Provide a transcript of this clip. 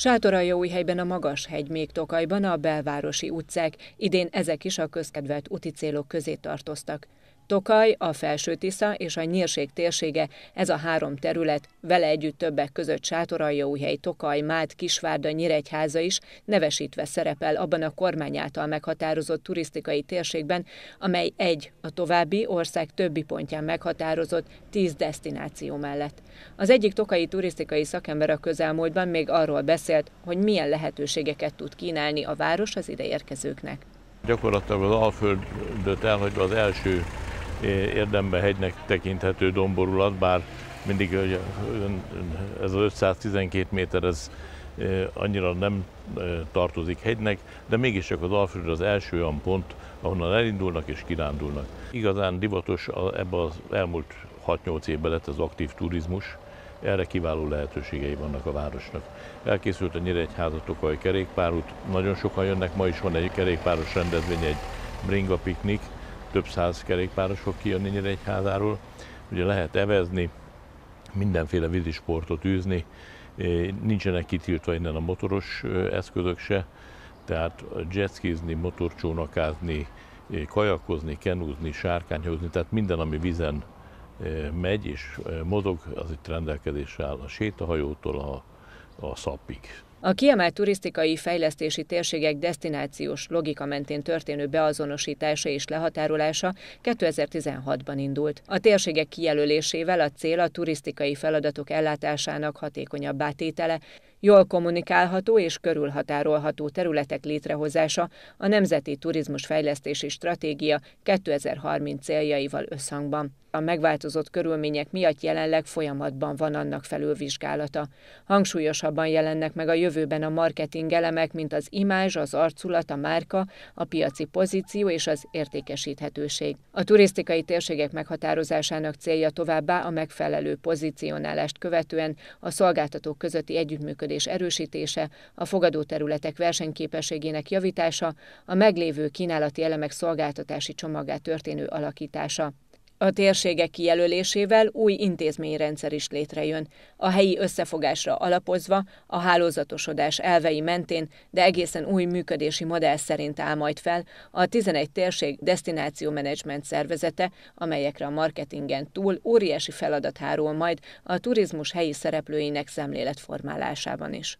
Sátoraljaújhelyben a Magas hegy, még Tokajban a belvárosi utcák, idén ezek is a közkedvelt úti célok közé tartoztak. Tokaj, a Felső-Tisza és a Nyírség térsége, ez a három terület, vele együtt többek között Sátoraljaújhely, Tokaj, Mát, Kisvárda, Nyíregyháza is nevesítve szerepel abban a kormány által meghatározott turisztikai térségben, amely egy a további ország többi pontján meghatározott tíz destináció mellett. Az egyik tokai turisztikai szakember a közelmúltban még arról beszélt, hogy milyen lehetőségeket tud kínálni a város az ideérkezőknek. Gyakorlatilag az Alföldöt elhagyva az első érdemben hegynek tekinthető domborulat, bár mindig ez az 512 méter, ez annyira nem tartozik hegynek, de mégis csak az Alföld az első olyan pont, ahonnan elindulnak és kirándulnak. Igazán divatos ebbe az elmúlt 6-8 évben lett az aktív turizmus, erre kiváló lehetőségei vannak a városnak. Elkészült a Nyíregyháza Tokaj kerékpárút, nagyon sokan jönnek, ma is van egy kerékpáros rendezvény, egy bringa piknik, több száz kerékpárosok kijönni Nyíregyházáról. Ugye lehet evezni, mindenféle vízisportot űzni, nincsenek kitiltva innen a motoros eszközök se, tehát jetskizni, motorcsónakázni, kajakozni, kenúzni, sárkányhozni, tehát minden, ami vízen megy és mozog, az itt rendelkezésre áll a sétahajótól a, a szapig. A kiemelt turisztikai fejlesztési térségek destinációs logika mentén történő beazonosítása és lehatárolása 2016-ban indult. A térségek kijelölésével a cél a turisztikai feladatok ellátásának hatékonyabb átétele, jól kommunikálható és körülhatárolható területek létrehozása a Nemzeti Turizmus Fejlesztési Stratégia 2030 céljaival összhangban. A megváltozott körülmények miatt jelenleg folyamatban van annak felülvizsgálata. Hangsúlyosabban jelennek meg a jövőben a marketing elemek, mint az imázs, az arculat, a márka, a piaci pozíció és az értékesíthetőség. A turisztikai térségek meghatározásának célja továbbá a megfelelő pozícionálást követően a szolgáltatók közötti együttműködés együttműködés erősítése, a fogadóterületek versenyképességének javítása, a meglévő kínálati elemek szolgáltatási csomagát történő alakítása. A térségek kijelölésével új intézményrendszer is létrejön, a helyi összefogásra alapozva, a hálózatosodás elvei mentén, de egészen új működési modell szerint áll majd fel a 11 térség destináció menedzsment szervezete, amelyekre a marketingen túl óriási feladat hárul majd a turizmus helyi szereplőinek szemléletformálásában is.